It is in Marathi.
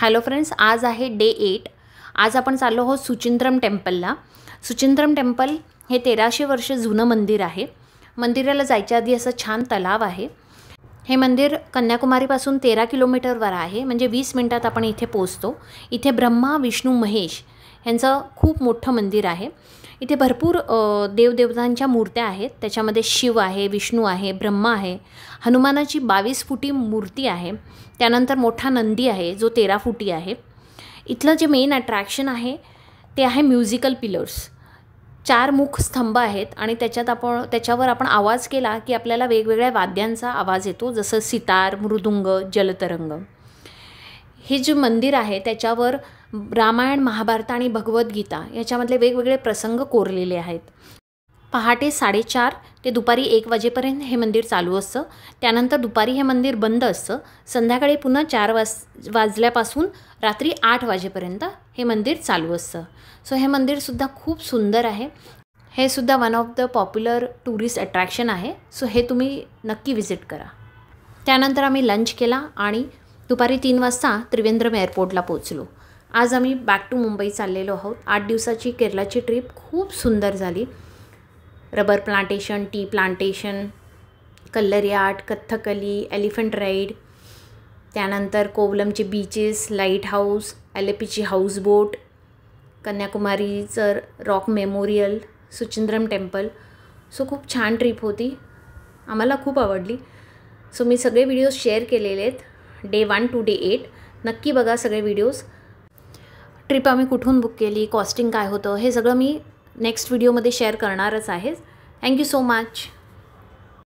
हॅलो फ्रेंड्स आज आहे डे एट आज आपण चाललो आहोत सुचिंद्रम टेम्पलला सुचिंद्रम टेम्पल हे तेराशे वर्ष जुनं मंदिर आहे मंदिराला जायच्या आधी असं छान तलाव आहे हे मंदिर कन्याकुमारीपासून तेरा किलोमीटरवर आहे म्हणजे वीस मिनटात आपण इथे पोचतो इथे ब्रह्मा विष्णू महेश ह्यांचं खूप मोठं मंदिर आहे इथे भरपूर देवदेवतांच्या मूर्त्या आहेत त्याच्यामध्ये शिव आहे विष्णू आहे ब्रह्मा आहे हनुमानाची बावीस फुटी मूर्ती आहे त्यानंतर मोठा नंदी आहे जो तेरा फुटी आहे इथलं जे मेन अट्रॅक्शन आहे ते आहे म्युझिकल पिलर्स चार मुख स्तंभ आहेत आणि त्याच्यात आपण त्याच्यावर आपण आवाज केला की आपल्याला वेगवेगळ्या वाद्यांचा आवाज येतो जसं सितार मृदुंग जलतरंग हे जे मंदिर आहे त्याच्यावर रामायण महाभारत आणि भगवद्गीता याच्यामधले वेगवेगळे प्रसंग कोरलेले आहेत पहाटे साडेचार ते दुपारी एक वाजेपर्यंत हे मंदिर चालू असतं त्यानंतर दुपारी हे मंदिर बंद असतं संध्याकाळी पुन्हा चार वाज वाजल्यापासून रात्री आठ वाजेपर्यंत हे मंदिर चालू असतं सो हे मंदिरसुद्धा खूप सुंदर आहे हे सुद्धा one of the popular tourist attraction आहे सो हे तुम्ही नक्की व्हिजिट करा त्यानंतर आम्ही लंच केला आणि दुपारी तीन वाजता त्रिवेंद्रम एअरपोर्टला पोहोचलो आज आम्ही बॅक टू मुंबई चाललेलो आहोत आठ दिवसाची केरलाची ट्रीप खूप सुंदर झाली rubber plantation tea plantation Kalari art Kathakali elephant ride त्यानंतर कोवलमचे बीचेस लाईट हाऊस एलेपीची हाऊस बोट कन्याकुमारीचं rock memorial Suchindram temple so खूप छान ट्रीप होती आम्हाला खूप आवडली सो मी सगळे व्हिडिओज शेअर केलेले आहेत day one to day eight नक्की बघा सगळे व्हिडिओज ट्रिप आम्ही कुठून बुक केली कॉस्टिंग काय होतं हे सगळं मी नेक्स्ट व्हिडिओमध्ये शेअर करणारच आहे थँक्यू सो मच